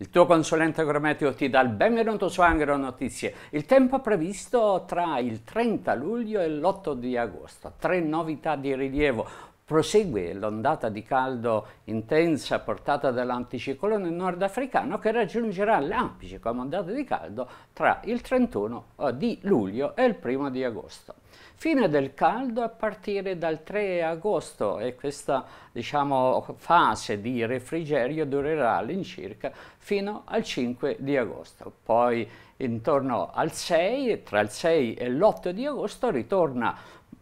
Il tuo consulente agrometeo ti dà il benvenuto su Angro Notizie. Il tempo previsto tra il 30 luglio e l'8 di agosto. Tre novità di rilievo prosegue l'ondata di caldo intensa portata dall'anticiclone nordafricano che raggiungerà l'apice come ondata di caldo tra il 31 eh, di luglio e il 1 di agosto. Fine del caldo a partire dal 3 agosto e questa diciamo, fase di refrigerio durerà all'incirca fino al 5 di agosto. Poi intorno al 6, tra il 6 e l'8 di agosto ritorna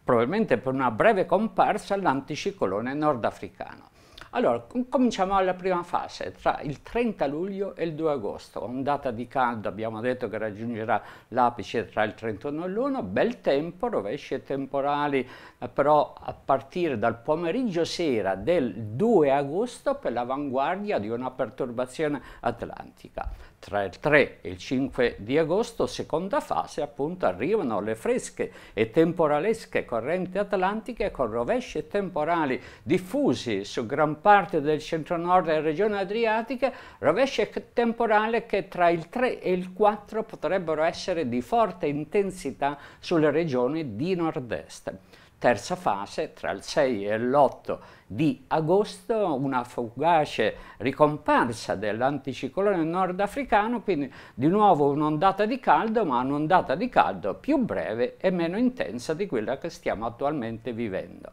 probabilmente per una breve comparsa, l'anticiclone nordafricano. Allora, cominciamo alla prima fase, tra il 30 luglio e il 2 agosto, ondata di caldo, abbiamo detto che raggiungerà l'apice tra il 31 e l'1, bel tempo, rovesci e temporali, eh, però a partire dal pomeriggio sera del 2 agosto per l'avanguardia di una perturbazione atlantica. Tra il 3 e il 5 di agosto, seconda fase, appunto arrivano le fresche e temporalesche correnti atlantiche con rovesci e temporali diffusi su gran parte del centro-nord e regione adriatica, rovesce temporale che tra il 3 e il 4 potrebbero essere di forte intensità sulle regioni di nord-est terza fase tra il 6 e l'8 di agosto una fugace ricomparsa dell'anticiclone nordafricano, quindi di nuovo un'ondata di caldo, ma un'ondata di caldo più breve e meno intensa di quella che stiamo attualmente vivendo.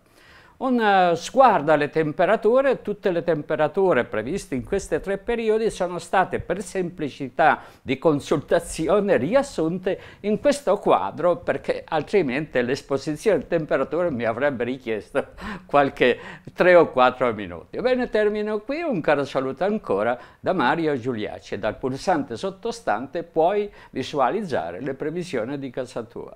Un eh, sguardo alle temperature, tutte le temperature previste in questi tre periodi sono state per semplicità di consultazione riassunte in questo quadro perché altrimenti l'esposizione alle temperature mi avrebbe richiesto qualche 3 o 4 minuti. Bene, termino qui, un caro saluto ancora da Mario Giuliace. Dal pulsante sottostante puoi visualizzare le previsioni di casa tua.